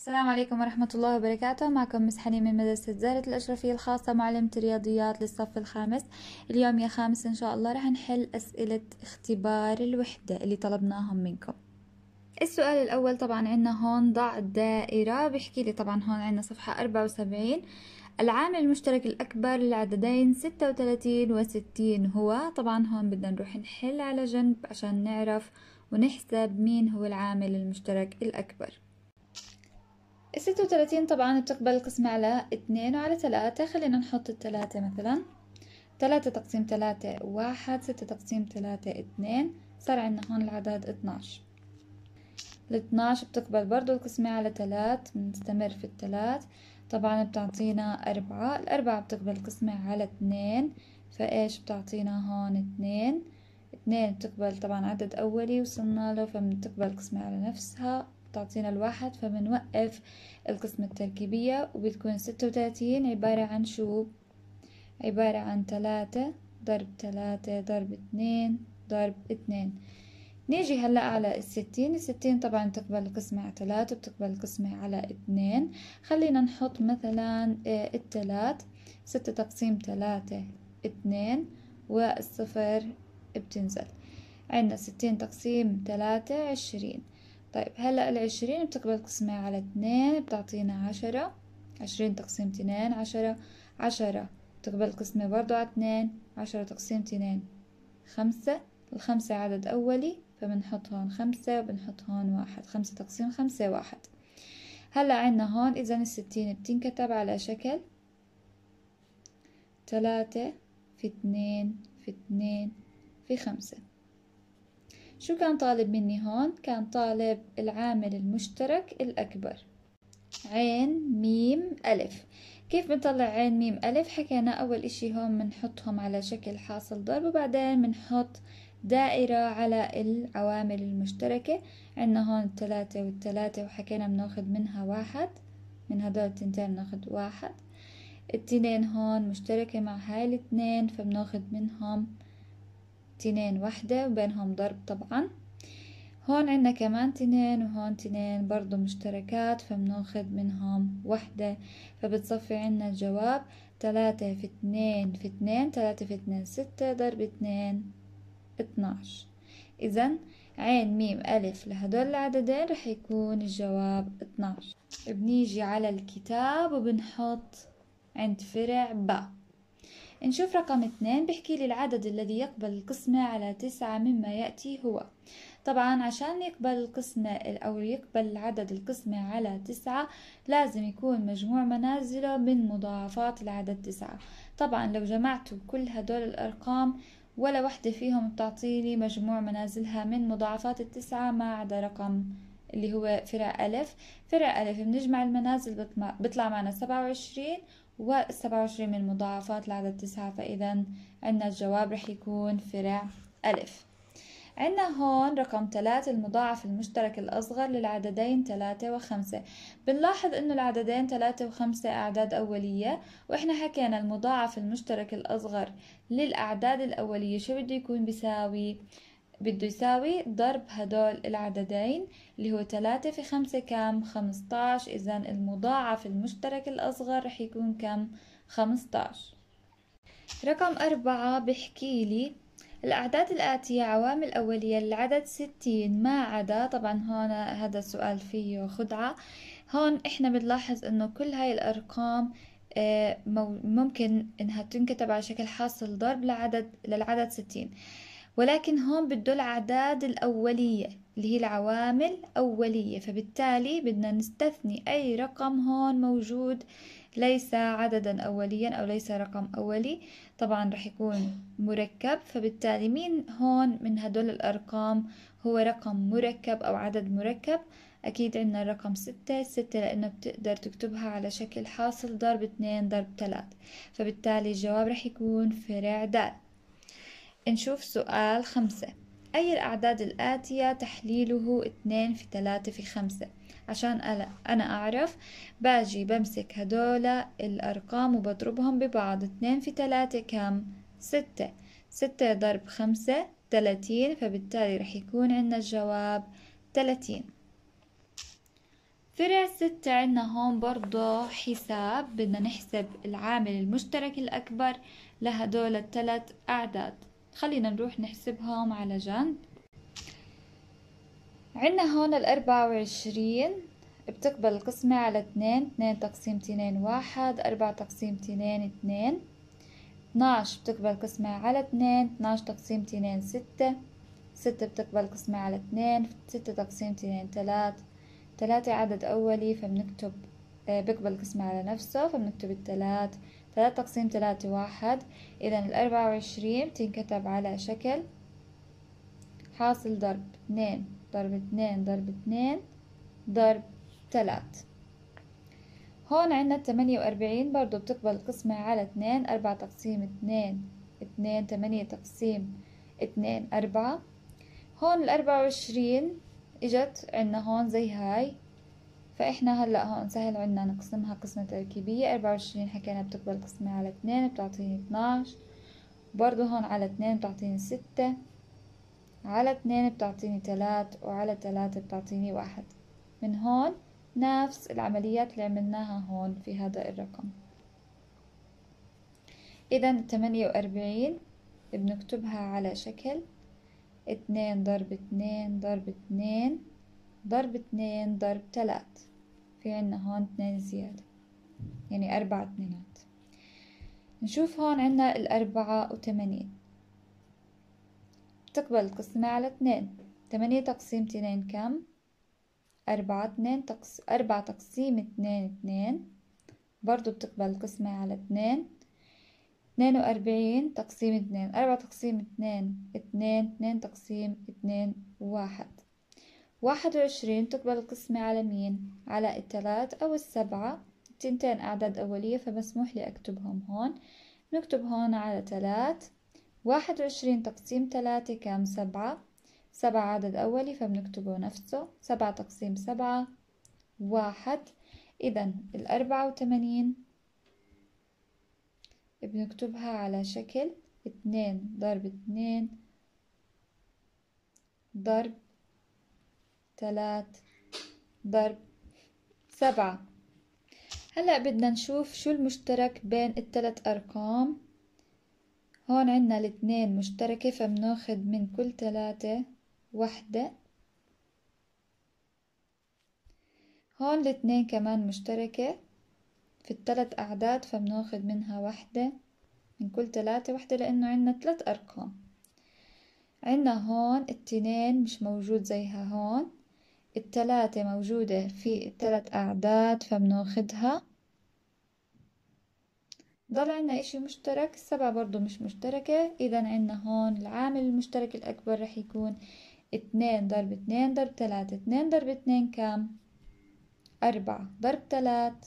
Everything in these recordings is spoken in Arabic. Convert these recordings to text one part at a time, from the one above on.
السلام عليكم ورحمة الله وبركاته معكم مس حنين من مدرسة زهرة الأشرفية الخاصة معلمة الرياضيات للصف الخامس اليوم يا خامس إن شاء الله رح نحل أسئلة اختبار الوحدة اللي طلبناهم منكم السؤال الأول طبعا عنا هون ضع دائرة بحكي لي طبعا هون عنا صفحة أربعة وسبعين العامل المشترك الأكبر للعددين ستة وتلاتين وستين هو طبعا هون بدنا نروح نحل على جنب عشان نعرف ونحسب مين هو العامل المشترك الأكبر الستة وتلاتين طبعا بتقبل القسمة على اتنين وعلى تلاتة خلينا نحط التلاتة مثلا تلاتة تقسيم تلاتة واحد ستة تقسيم تلاتة اتنين صار عندنا هون العدد اتناش الاتناش بتقبل برضو القسمة على تلات بنستمر في التلات طبعا بتعطينا أربعة الأربعة بتقبل القسمة على اتنين فإيش بتعطينا هون اتنين اتنين بتقبل طبعا عدد أولي وصلنا له فبتقبل القسمة على نفسها بتعطينا الواحد فبنوقف القسمة التركيبية وبتكون ستة وتلاتين عبارة عن شو عبارة عن تلاتة ضرب تلاتة ضرب اتنين ضرب اتنين نيجي هلا على الستين الستين طبعا تقبل القسمة على تلاتة وبتقبل القسمة على اتنين خلينا نحط مثلا آه، التلات ستة تقسيم تلاتة اتنين والصفر بتنزل عندنا ستين تقسيم تلاتة عشرين طيب هلأ العشرين بتقبل تقسمها على اتنين بتعطينا عشرة عشرين تقسيم اتنين عشرة عشرة بتقبل تقسمها برضو على اتنين عشرة تقسيم اتنين خمسة الخمسة عدد أولي فبنحط هون خمسة وبنحط هون واحد خمسة تقسيم خمسة واحد هلأ عنا هون إذا الستين بتنكتب على شكل تلاتة في اتنين في اتنين في خمسة شو كان طالب مني هون كان طالب العامل المشترك الأكبر عين ميم ألف كيف بنطلع عين ميم ألف حكينا أول إشي هون بنحطهم على شكل حاصل ضرب وبعدين بنحط دائرة على العوامل المشتركة عنا هون التلاتة والتلاتة وحكينا بناخد منها واحد من هدول التنتين بناخد واحد التنين هون مشتركة مع هاي الاتنين فبناخد منهم تنين واحدة وبينهم ضرب طبعا هون عنا كمان تنين وهون تنين برضو مشتركات فبناخذ منهم واحدة فبتصفي عنا الجواب تلاتة في اتنين في اتنين تلاتة في اتنين ستة ضرب اتنين اتناش إذا عين ميم ألف لهدول العددين رح يكون الجواب اتناش بنيجي على الكتاب وبنحط عند فرع ب نشوف رقم اثنين بحكي لي العدد الذي يقبل القسمة على تسعة مما يأتي هو طبعا عشان يقبل القسمة أو يقبل عدد القسمة على تسعة لازم يكون مجموع منازله من مضاعفات العدد تسعة طبعا لو جمعتوا كل هدول الأرقام ولا وحدة فيهم بتعطيني مجموع منازلها من مضاعفات التسعة ما عدا رقم اللي هو فرع ألف فرع ألف بنجمع المنازل بطلع معنا سبعة وعشرين و وعشرين من مضاعفات العدد تسعة فإذا عنا الجواب رح يكون فرع ألف عندنا هون رقم 3 المضاعف المشترك الأصغر للعددين و وخمسة بنلاحظ إنه العددين و وخمسة أعداد أولية وإحنا حكينا المضاعف المشترك الأصغر للأعداد الأولية شو بده يكون بيساوي بده يساوي ضرب هدول العددين اللي هو 3 في 5 كام 15 إذا المضاعف المشترك الأصغر رح يكون كم 15 رقم أربعة بحكي لي الأعداد الآتية عوامل أولية للعدد ستين ما عدا طبعا هون هذا السؤال فيه خدعة هون إحنا بنلاحظ إنه كل هاي الأرقام آه، ممكن إنها تنكتب على شكل حاصل ضرب لعدد للعدد ستين ولكن هون بده الأعداد الأولية اللي هي العوامل أولية فبالتالي بدنا نستثني أي رقم هون موجود ليس عددا أوليا أو ليس رقم أولي طبعا رح يكون مركب فبالتالي مين هون من هدول الأرقام هو رقم مركب أو عدد مركب أكيد عندنا الرقم ستة ستة لأنه بتقدر تكتبها على شكل حاصل ضرب اثنين ضرب تلات فبالتالي الجواب رح يكون فرع دال نشوف سؤال خمسة أي الأعداد الآتية تحليله اتنين في تلاتة في خمسة عشان أنا أعرف باجي بمسك هدول الأرقام وبضربهم ببعض اتنين في تلاتة كم؟ ستة ستة ضرب خمسة تلاتين فبالتالي رح يكون عندنا الجواب تلاتين فرع ستة عنا هون برضو حساب بدنا نحسب العامل المشترك الأكبر لهدول الثلاث أعداد خلينا نروح نحسبهم على جنب عنا هون الأربعة وعشرين بتقبل القسمة على اتنين اتنين تقسيم اتنين واحد أربعة تقسيم اتنين اتنين اتناش بتقبل قسمة على اتنين اتناش تقسيم اتنين ستة ستة بتقبل قسمة على اتنين ستة تقسيم اتنين تلات تلاتة عدد أولي فبنكتب آه، بقبل قسمة على نفسه فبنكتب التلات ثلاثة تقسيم ثلاثة واحد إذا الأربعة وعشرين بتنكتب على شكل حاصل ضرب اثنين ضرب اثنين ضرب اثنين ضرب ثلاث هون عنا الثمانية وأربعين برضو بتقبل القسمة على اثنين أربعة تقسيم اثنين اثنين ثمانية تقسيم اثنين أربعة هون الأربعة وعشرين إجت عنا هون زي هاي فإحنا هلأ هون سهل عنا نقسمها قسمة تركيبية أربعة وعشرين حكينا بتقبل قسمة على اتنين بتعطيني اتناش برضو هون على اتنين بتعطيني ستة على اتنين بتعطيني تلات وعلى تلاتة بتعطيني واحد من هون نفس العمليات اللي عملناها هون في هذا الرقم إذا تمانية وأربعين بنكتبها على شكل اتنين ضرب اتنين ضرب اتنين ضرب اتنين ضرب تلات في عنا هون اثنين زيادة يعني أربعة اثنينات نشوف هون عنا الأربعة وثمانين تقبل القسمة على اثنين ثمانية تقسيم اثنين كم؟ أربعة اثنين تقس أربعة تقسيم اثنين اثنين برضو بتقبل القسمة على اثنين اثنين وأربعين تقسيم اثنين أربعة تقسيم اثنين اثنين اثنين تقسيم اثنين واحد واحد وعشرين تقبل القسمة على مين؟ على الثلاث أو السبعة تنتين أعداد أولية فمسموح لي أكتبهم هون نكتب هون على ثلاث واحد وعشرين تقسيم ثلاثة كام سبعة سبعة عدد أولي فبنكتبه نفسه سبعة تقسيم سبعة واحد إذا الأربعة وثمانين بنكتبها على شكل اتنين ضرب اتنين ضرب ثلاث ضرب سبعة هلأ بدنا نشوف شو المشترك بين الثلاث أرقام هون عنا الاثنين مشتركة فبناخد من كل ثلاثة وحدة هون الاثنين كمان مشتركة في الثلاث أعداد فبناخد منها وحدة من كل ثلاثة وحدة لأنه عنا ثلاث أرقام عنا هون التنين مش موجود زيها هون التلاتة موجودة في التلات أعداد فبناخدها ضل عنا إشي مشترك السبعة برضو مش مشتركة إذا عنا هون العامل المشترك الأكبر رح يكون اتنين ضرب اتنين ضرب تلاتة اتنين ضرب اتنين كام؟ أربعة ضرب تلات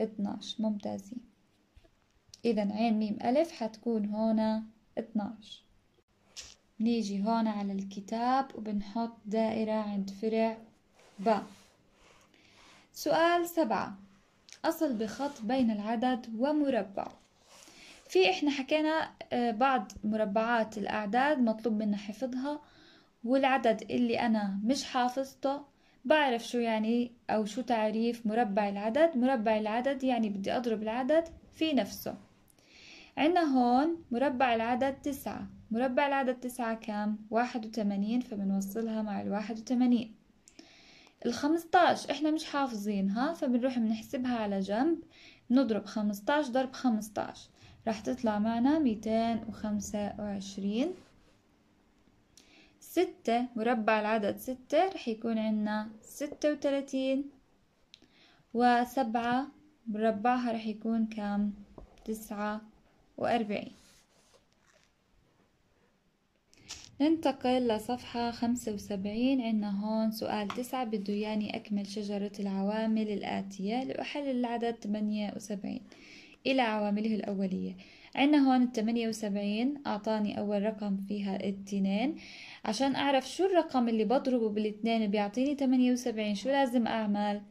اتناش ممتازين إذا عين ميم ألف حتكون هون اتناش نيجي هون على الكتاب وبنحط دائرة عند فرع ب سؤال سبعة أصل بخط بين العدد ومربع في إحنا حكينا آه، بعض مربعات الأعداد مطلوب منا حفظها والعدد اللي أنا مش حافظته بعرف شو يعني أو شو تعريف مربع العدد مربع العدد يعني بدي أضرب العدد في نفسه عنا هون مربع العدد تسعة مربع العدد تسعة كام؟ واحد وتمانين فبنوصلها مع الواحد وتمانين الخمسطاش احنا مش حافظينها فبنروح بنحسبها على جنب نضرب خمسطاش ضرب خمسطاش راح تطلع معنا ميتين وخمسة وعشرين ستة مربع العدد ستة راح يكون عنا ستة وتلاتين وسبعة مربعها راح يكون كام تسعة وأربعين ننتقل لصفحة خمسة وسبعين عنا هون سؤال تسعة بده ياني أكمل شجرة العوامل الآتية لأحلل العدد تمانية وسبعين إلى عوامله الأولية عنا هون التمانية وسبعين أعطاني أول رقم فيها اتنين عشان أعرف شو الرقم اللي بضربه بالاتنين بيعطيني تمانية وسبعين شو لازم أعمل؟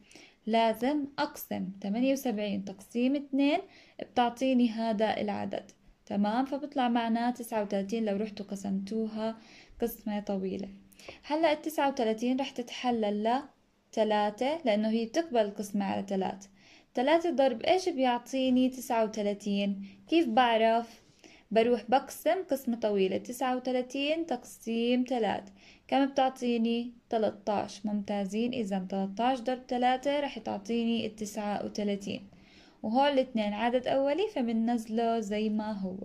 لازم أقسم تمانية وسبعين تقسيم اتنين بتعطيني هذا العدد تمام فبطلع معنا تسعة وتلاتين لو رحتوا قسمتوها قسمة طويلة هلا التسعة وتلاتين رح تتحلل ل تلاتة لأنه هي بتقبل القسمة على تلاتة تلاتة ضرب إيش بيعطيني تسعة وتلاتين كيف بعرف بروح بقسم قسمة طويلة تسعة وتلاتين تقسيم تلاتة كم بتعطيني تلتاش ممتازين إذا تلتاش ضرب تلاتة رح تعطيني التسعة وتلاتين وهول الاثنين عدد أولي فبننزله زي ما هو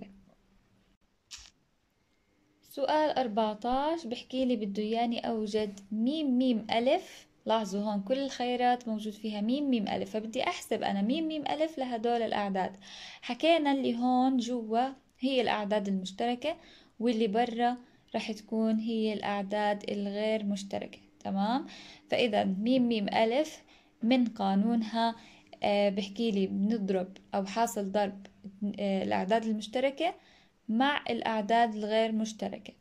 سؤال 14 بحكي لي بده ياني أوجد ميم ميم ألف لاحظوا هون كل الخيارات موجود فيها ميم ميم ألف فبدي أحسب أنا ميم ميم ألف لهدول الأعداد حكينا اللي هون جوا هي الأعداد المشتركة واللي برا رح تكون هي الأعداد الغير مشتركة تمام فإذا ميم ميم ألف من قانونها آه، بحكي لي بنضرب أو حاصل ضرب آه، الأعداد المشتركة مع الأعداد الغير مشتركة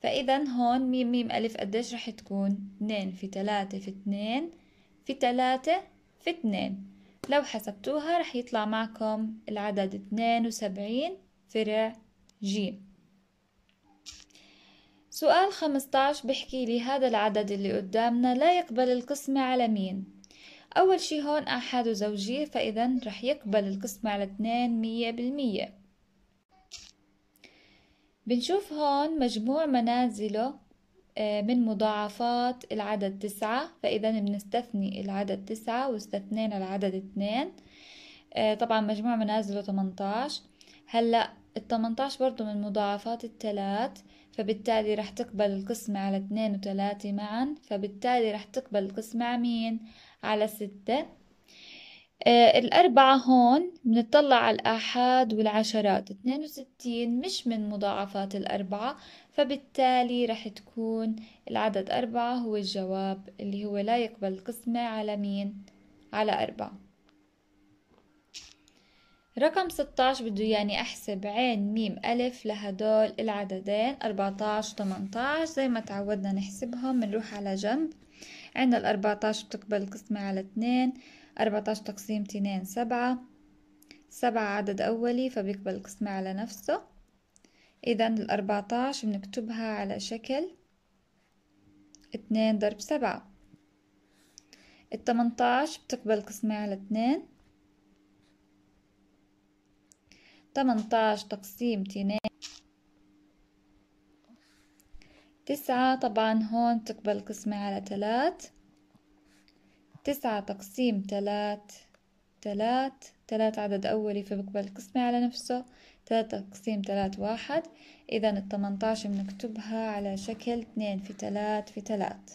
فإذا هون ميم ميم ألف قديش رح تكون اتنين في تلاتة في اتنين في تلاتة في اتنين لو حسبتوها رح يطلع معكم العدد اتنين وسبعين فرع ج سؤال 15 بحكي لي هذا العدد اللي قدامنا لا يقبل القسمة على مين أول شي هون أحد وزوجية فإذا رح يقبل القسمة على اثنين مية بالمية بنشوف هون مجموع منازله آه، من مضاعفات العدد تسعة فإذا بنستثني العدد تسعة واستثنينا العدد اتنين آه، طبعا مجموع منازله 18 هلأ التمنتاش برضو من مضاعفات الثلاث فبالتالي رح تقبل القسمة على اتنين وتلاتة معا فبالتالي رح تقبل القسمة على مين على ستة آه، الأربعة هون بنطلع على الآحاد والعشرات اتنين وستين مش من مضاعفات الأربعة فبالتالي رح تكون العدد أربعة هو الجواب اللي هو لا يقبل القسمة على مين؟ على أربعة رقم 16 بده يعني أحسب عين ميم ألف لهدول العددين 14 و 18 زي ما تعودنا نحسبهم بنروح على جنب عندنا عشر بتقبل القسمة على اتنين عشر تقسيم اتنين سبعة سبعة عدد أولي فبيقبل القسمة على نفسه إذا الأربعة عشر بنكتبها على شكل اتنين ضرب سبعة التمنتاش بتقبل القسمة على اتنين تمنتاش تقسيم تنين تسعة طبعا هون بتقبل القسمة على تلات تسعة تقسيم تلات تلات تلات عدد أولي فبقبل القسمة على نفسه تلاتة تقسيم تلات واحد إذا التمنتاش بنكتبها على شكل اتنين في تلات في تلات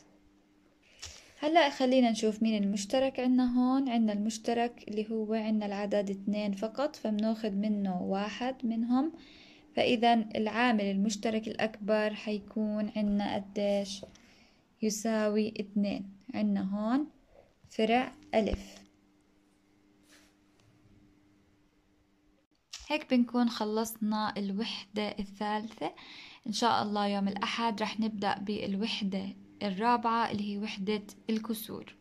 هلأ خلينا نشوف مين المشترك عنا هون عنا المشترك اللي هو عنا العدد اتنين فقط فبناخد منه واحد منهم فإذا العامل المشترك الأكبر حيكون عنا قديش يساوي اتنين عنا هون فرع ألف هيك بنكون خلصنا الوحدة الثالثة إن شاء الله يوم الأحد رح نبدأ بالوحدة الرابعة اللي هي وحدة الكسور